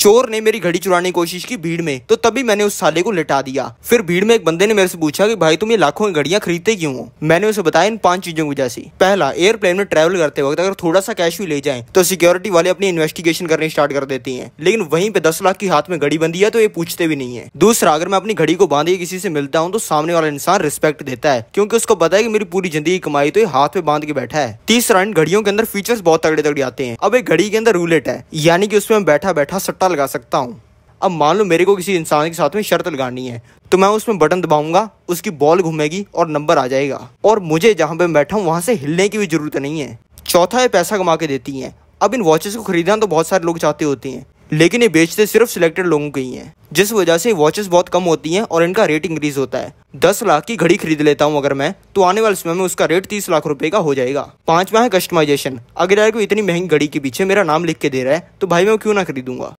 चोर ने मेरी घड़ी चुराने की कोशिश की भीड़ में तो तभी मैंने उस साले को लिटा दिया फिर भीड़ में एक बंदे ने मेरे से पूछा कि भाई तुम ये लाखों की घड़ियां खरीदते क्यों हो मैंने उसे बताया इन पांच चीजों की वजह से पहला एयरप्लेन में ट्रेवल करते वक्त अगर थोड़ा सा कैश भी ले जाए तो सिक्योरिटी वाले अपनी इन्वेस्टिगेशन करने स्टार्ट कर देती है लेकिन वहीं पे दस लाख की हाथ में घड़ी बंदी है तो ये पूछते भी नहीं है दूसरा अगर मैं अपनी घड़ी को बांधे किसी से मिलता हूँ तो सामने वाला इंसान रिस्पेक्ट देता है क्योंकि उसको पता है की मेरी पूरी जिंदगी कमाई तो ये हाथ में बांध के बैठा है तीसरा इन घड़ियों के अंदर फीचर्स बहुत तगड़े तगड़े आते हैं अब एक घड़ी के अंदर रूलेट है यानी कि उसमें बैठा बैठा सट्टा लगा सकता हूँ अब मान लो मेरे को किसी इंसान के साथ में शर्त लगानी है तो मैं उसमें बटन दबाऊंगा उसकी बॉल घूमेगी और नंबर आ जाएगा और मुझे जहाँ पे बैठा हूँ वहाँ से हिलने की भी जरूरत नहीं है चौथा ये पैसा कमा के देती हैं अब इन वॉचेस को खरीदना तो बहुत सारे लोग चाहते होते हैं लेकिन ये बेचते सिर्फ सिलेक्टेड लोगों के ही हैं जिस वजह से वॉचेस बहुत कम होती हैं और इनका रेट इंक्रीज होता है दस लाख की घड़ी खरीद लेता हूँ अगर मैं तो आने वाले समय में उसका रेट तीस लाख रुपए का हो जाएगा पांचवा है कस्टमाइजेशन अगर यार कोई इतनी महंगी घड़ी के पीछे मेरा नाम लिख के दे रहा है तो भाई मैं क्यों ना खरीदूंगा